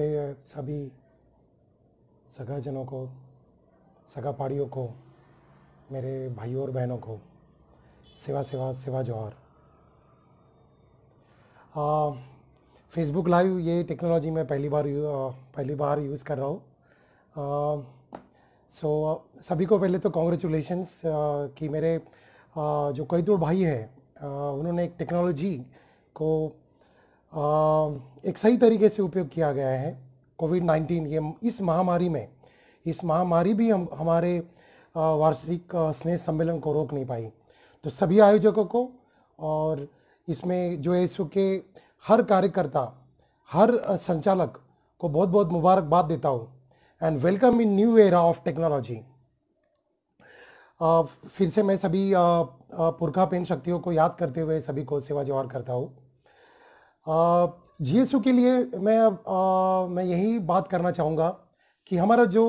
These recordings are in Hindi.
के सभी सगाजनों को सगा पाड़ियों को मेरे भाइयों और बहनों को सेवा सेवा सेवा जौहर फेसबुक लाइव ये टेक्नोलॉजी मैं पहली बार पहली बार यूज़ कर रहा हूँ सो so, सभी को पहले तो कॉन्ग्रेचुलेशंस कि मेरे आ, जो कई तो भाई हैं उन्होंने एक टेक्नोलॉजी को एक सही तरीके से उपयोग किया गया है कोविड 19 ये इस महामारी में इस महामारी भी हम हमारे वार्षिक स्नेह सम्मेलन को रोक नहीं पाई तो सभी आयोजकों को और इसमें जो है के हर कार्यकर्ता हर संचालक को बहुत बहुत मुबारकबाद देता हूँ and welcome in new era of technology फिर से मैं सभी पुरखा पेन शक्तियों को याद करते हुए सभी को सेवा जवाहर करता हूँ जी के लिए मैं अब मैं यही बात करना चाहूँगा कि हमारा जो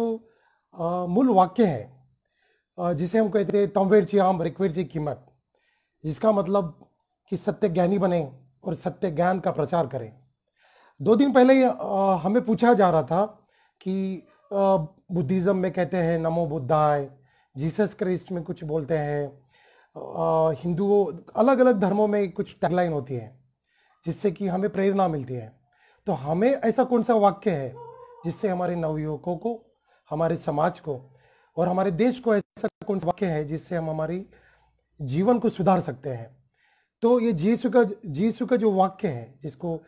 मूल वाक्य है जिसे हम कहते हैं तमवेर ची आम रिक्वेर ची कीमत जिसका मतलब कि सत्य ज्ञानी बने और सत्य ज्ञान का प्रचार करें दो दिन पहले ही हमें पूछा जा रहा था कि बुद्धिज़्म में कहते हैं नमो बुद्धाय जीसस क्रिस्ट में कुछ बोलते हैं हिंदुओं अलग अलग धर्मों में कुछ टैगलाइन होती है जिससे कि हमें प्रेरणा मिलती है तो हमें ऐसा कौन सा वाक्य है जिससे हमारे नवयुवकों को हमारे समाज को और हमारे देश को ऐसा कौन सा वाक्य है जिससे हम हमारी जीवन को सुधार सकते हैं तो ये जीसु का जीसु का जो वाक्य है जिसको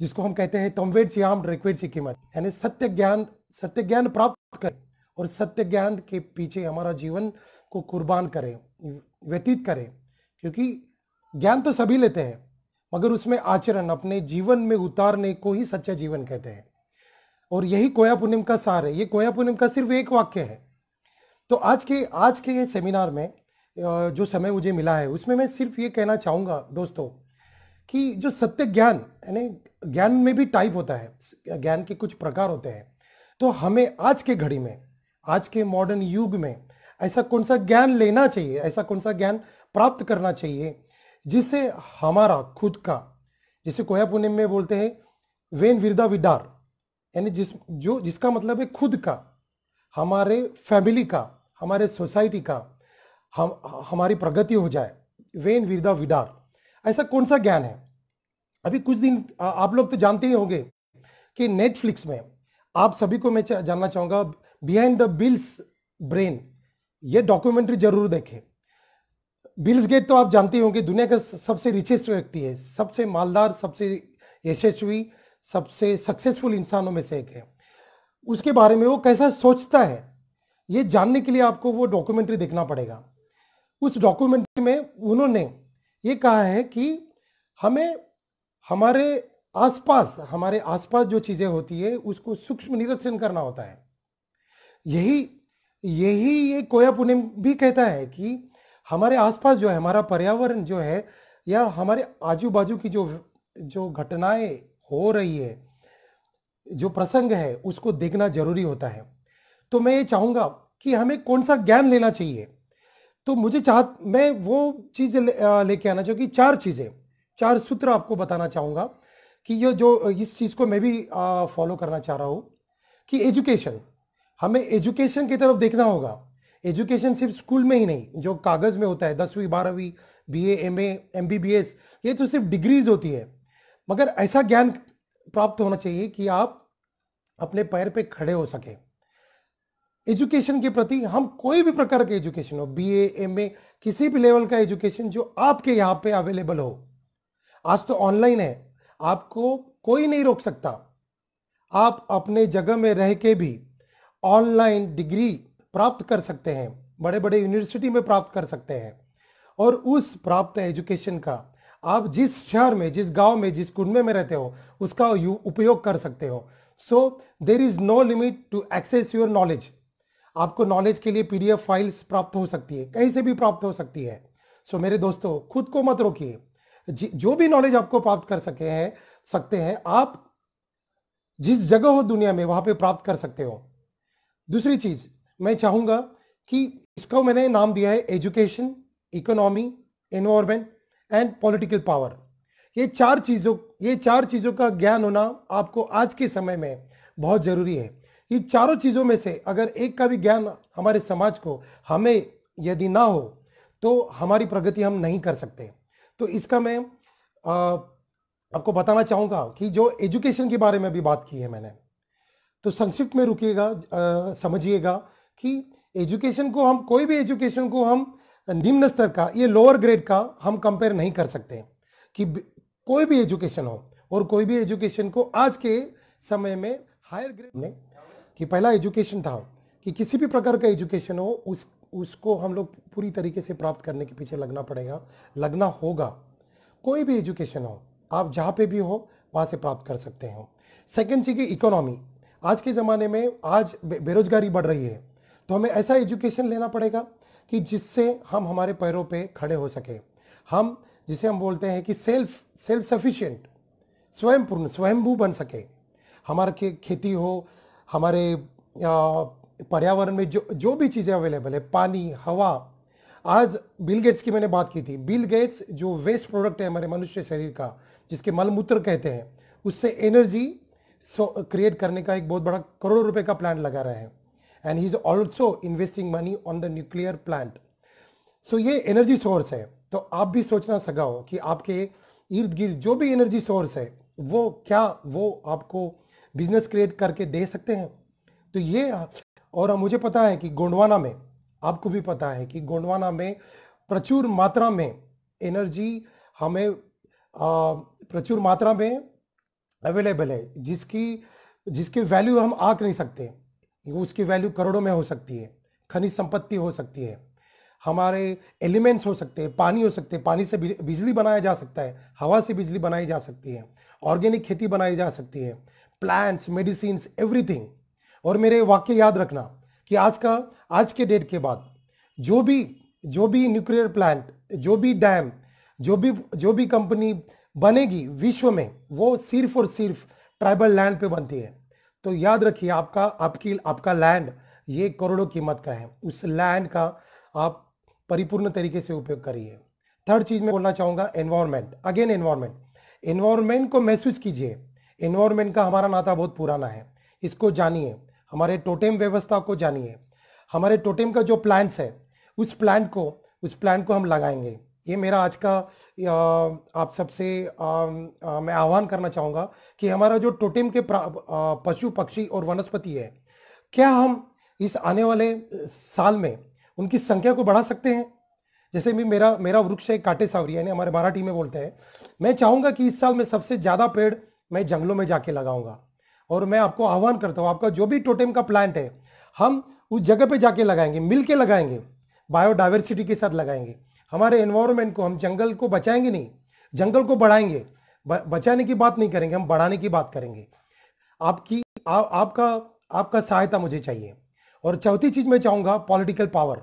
जिसको हम कहते हैं तमवेट से रिक्वेट सी कीमत यानी सत्य ज्ञान सत्य ज्ञान प्राप्त करें और सत्य ज्ञान के पीछे हमारा जीवन को कुर्बान करें व्यतीत करें क्योंकि ज्ञान तो सभी लेते हैं मगर उसमें आचरण अपने जीवन में उतारने को ही सच्चा जीवन कहते हैं और यही कोया पुनिम का सार है ये कोया पुनिम का सिर्फ एक वाक्य है तो आज के आज के सेमिनार में जो समय मुझे मिला है उसमें मैं सिर्फ ये कहना चाहूँगा दोस्तों कि जो सत्य ज्ञान यानी ज्ञान में भी टाइप होता है ज्ञान के कुछ प्रकार होते हैं तो हमें आज के घड़ी में आज के मॉडर्न युग में ऐसा कौन सा ज्ञान लेना चाहिए ऐसा कौन सा ज्ञान प्राप्त करना चाहिए जिसे हमारा खुद का जिसे कोया पुणे में बोलते हैं वेन विरदा विडार यानी जिस जो जिसका मतलब है खुद का हमारे फैमिली का हमारे सोसाइटी का हम हमारी प्रगति हो जाए वेन विरदा विडार ऐसा कौन सा ज्ञान है अभी कुछ दिन आप लोग तो जानते ही होंगे कि नेटफ्लिक्स में आप सभी को मैं जानना चाहूँगा बिहाइंड द बिल्स ब्रेन ये डॉक्यूमेंट्री जरूर देखें बिल्स गेट तो आप जानते होंगे दुनिया का सबसे रिचेस्ट व्यक्ति है सबसे मालदार सबसे यशस्वी सबसे सक्सेसफुल इंसानों में से एक है उसके बारे में वो कैसा सोचता है ये जानने के लिए आपको वो डॉक्यूमेंट्री देखना पड़ेगा उस डॉक्यूमेंट्री में उन्होंने ये कहा है कि हमें हमारे आसपास हमारे आसपास जो चीज़ें होती है उसको सूक्ष्म निरीक्षण करना होता है यही यही ये कोया पुणे भी कहता है कि हमारे आसपास जो है हमारा पर्यावरण जो है या हमारे आजू बाजू की जो जो घटनाएं हो रही है जो प्रसंग है उसको देखना जरूरी होता है तो मैं ये चाहूंगा कि हमें कौन सा ज्ञान लेना चाहिए तो मुझे चाह मैं वो चीज़ लेके ले आना चाहूँ कि चार चीज़ें चार सूत्र आपको बताना चाहूँगा कि ये जो इस चीज़ को मैं भी फॉलो करना चाह रहा हूँ कि एजुकेशन हमें एजुकेशन की तरफ देखना होगा एजुकेशन सिर्फ स्कूल में ही नहीं जो कागज़ में होता है दसवीं बारहवीं B M A M B B S ये तो सिर्फ डिग्रीज होती है मगर ऐसा ज्ञान प्राप्त होना चाहिए कि आप अपने पैर पे खड़े हो सके एजुकेशन के प्रति हम कोई भी प्रकार के एजुकेशन हो बी एम ए किसी भी लेवल का एजुकेशन जो आपके यहाँ पे अवेलेबल हो आज तो ऑनलाइन है आपको कोई नहीं रोक सकता आप अपने जगह में रह के भी ऑनलाइन डिग्री प्राप्त कर सकते हैं बड़े बड़े यूनिवर्सिटी में प्राप्त कर सकते हैं और उस प्राप्त एजुकेशन का आप जिस शहर में जिस गांव में जिस कुंड में रहते हो उसका उपयोग कर सकते हो so there is no limit to access your knowledge आपको नॉलेज के लिए पीडीएफ फाइल्स प्राप्त हो सकती है कहीं से भी प्राप्त हो सकती है सो so, मेरे दोस्तों खुद को मत रोकिए जो भी नॉलेज आपको प्राप्त कर सके हैं सकते हैं आप जिस जगह हो दुनिया में वहां पे प्राप्त कर सकते हो दूसरी चीज मैं चाहूँगा कि इसको मैंने नाम दिया है education economy environment and political power ये चार चीज़ों ये चार चीज़ों का ज्ञान होना आपको आज के समय में बहुत ज़रूरी है ये चारों चीज़ों में से अगर एक का भी ज्ञान हमारे समाज को हमें यदि ना हो तो हमारी प्रगति हम नहीं कर सकते तो इसका मैं आ, आपको बताना चाहूँगा कि जो एजुकेशन के बारे में भी बात की है मैंने तो संक्षिप्त में रुकिएगा समझिएगा कि एजुकेशन को हम कोई भी एजुकेशन को हम निम्न स्तर का ये लोअर ग्रेड का हम कंपेयर नहीं कर सकते कि कोई भी एजुकेशन हो और कोई भी एजुकेशन को आज के समय में हायर ग्रेड में कि पहला एजुकेशन था कि किसी भी प्रकार का एजुकेशन हो उस उसको हम लोग पूरी तरीके से प्राप्त करने के पीछे लगना पड़ेगा लगना होगा कोई भी एजुकेशन हो आप जहाँ पे भी हो वहाँ से प्राप्त कर सकते हो सेकेंड चीज़ की इकोनॉमी आज के ज़माने में आज बेरोजगारी बढ़ रही है तो हमें ऐसा एजुकेशन लेना पड़ेगा कि जिससे हम हमारे पैरों पे खड़े हो सके हम जिसे हम बोलते हैं कि सेल्फ सेल्फ सफिशियंट स्वयंपूर्ण स्वयंभू बन सके हमारे खेती हो हमारे पर्यावरण में जो जो भी चीज़ें अवेलेबल है पानी हवा आज बिल गेट्स की मैंने बात की थी बिल गेट्स जो वेस्ट प्रोडक्ट है हमारे मनुष्य शरीर का जिसके मलमूत्र कहते हैं उससे एनर्जी क्रिएट करने का एक बहुत बड़ा करोड़ों रुपए का प्लान लगा रहे हैं and he is also investing money on the nuclear plant so ये एनर्जी सोर्स है तो आप भी सोचना सका हो कि आपके इर्द गिर्द जो भी एनर्जी सोर्स है वो क्या वो आपको बिजनेस क्रिएट करके दे सकते हैं तो ये और मुझे पता है कि गोंडवाना में आपको भी पता है कि गोंडवाना में प्रचुर मात्रा में एनर्जी हमें प्रचुर मात्रा में अवेलेबल है जिसकी जिसकी वैल्यू हम आंक नहीं सकते उसकी वैल्यू करोड़ों में हो सकती है खनिज संपत्ति हो सकती है हमारे एलिमेंट्स हो सकते हैं पानी हो सकते हैं पानी से बिजली बनाया जा सकता है हवा से बिजली बनाई जा सकती है ऑर्गेनिक खेती बनाई जा सकती है प्लांट्स मेडिसिन एवरीथिंग और मेरे वाक्य याद रखना कि आज का आज के डेट के बाद जो भी जो भी न्यूक्लियर प्लांट जो भी डैम जो भी जो भी कंपनी बनेगी विश्व में वो सिर्फ और सिर्फ ट्राइबल लैंड पे बनती है तो याद रखिए आपका आपकी आपका लैंड ये करोड़ों कीमत का है उस लैंड का आप परिपूर्ण तरीके से उपयोग करिए थर्ड चीज मैं बोलना चाहूँगा एनवायरमेंट अगेन एनवायरमेंट एनवायरमेंट को महसूस कीजिए एनवायरमेंट का हमारा नाता बहुत पुराना है इसको जानिए हमारे टोटेम व्यवस्था को जानिए हमारे टोटेम का जो प्लांट्स है उस प्लांट को उस प्लांट को हम लगाएंगे ये मेरा आज का आप सबसे मैं आह्वान करना चाहूँगा कि हमारा जो टोटेम के पशु पक्षी और वनस्पति है क्या हम इस आने वाले साल में उनकी संख्या को बढ़ा सकते हैं जैसे भी मेरा मेरा वृक्ष है काटे सावरी यानी हमारे मराठी में बोलते हैं मैं चाहूँगा कि इस साल में सबसे ज़्यादा पेड़ मैं जंगलों में जाके लगाऊंगा और मैं आपको आह्वान करता हूँ आपका जो भी टोटेम का प्लांट है हम उस जगह पे जाके लगाएंगे मिल के लगाएंगे बायोडाइवर्सिटी के साथ लगाएंगे हमारे एनवायरमेंट को हम जंगल को बचाएंगे नहीं जंगल को बढ़ाएंगे बचाने की बात नहीं करेंगे हम बढ़ाने की बात करेंगे आपकी आ, आपका आपका सहायता मुझे चाहिए और चौथी चीज मैं चाहूँगा पॉलिटिकल पावर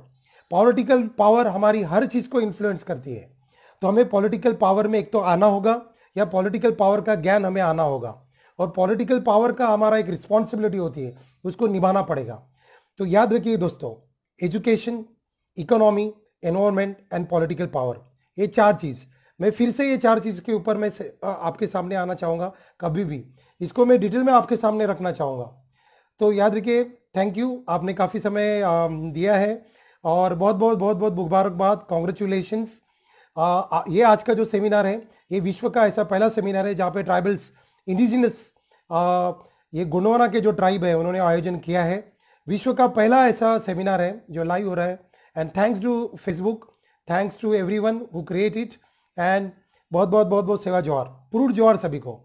पॉलिटिकल पावर हमारी हर चीज़ को इन्फ्लुएंस करती है तो हमें पॉलिटिकल पावर में एक तो आना होगा या पॉलिटिकल पावर का ज्ञान हमें आना होगा और पॉलिटिकल पावर का हमारा एक रिस्पॉन्सिबिलिटी होती है उसको निभाना पड़ेगा तो याद रखिए दोस्तों education economy environment and political power ये चार चीज़ मैं फिर से ये चार चीज़ के ऊपर मैं आपके सामने आना चाहूँगा कभी भी इसको मैं डिटेल में आपके सामने रखना चाहूँगा तो याद रखिए थैंक यू आपने काफ़ी समय दिया है और बहुत बहुत बहुत बहुत मुबारकबाद कॉन्ग्रेचुलेशन ये आज का जो सेमिनार है ये विश्व का ऐसा पहला सेमिनार है जहाँ पे ट्राइबल्स इंडिजिनस ये गुंडवाना के जो ट्राइब है उन्होंने आयोजन किया है विश्व का पहला ऐसा सेमिनार है जो लाइव हो रहा है and thanks to Facebook, thanks to everyone who created it and बहुत बहुत बहुत बहुत सेवा जोहर पुरुष जोहर सभी को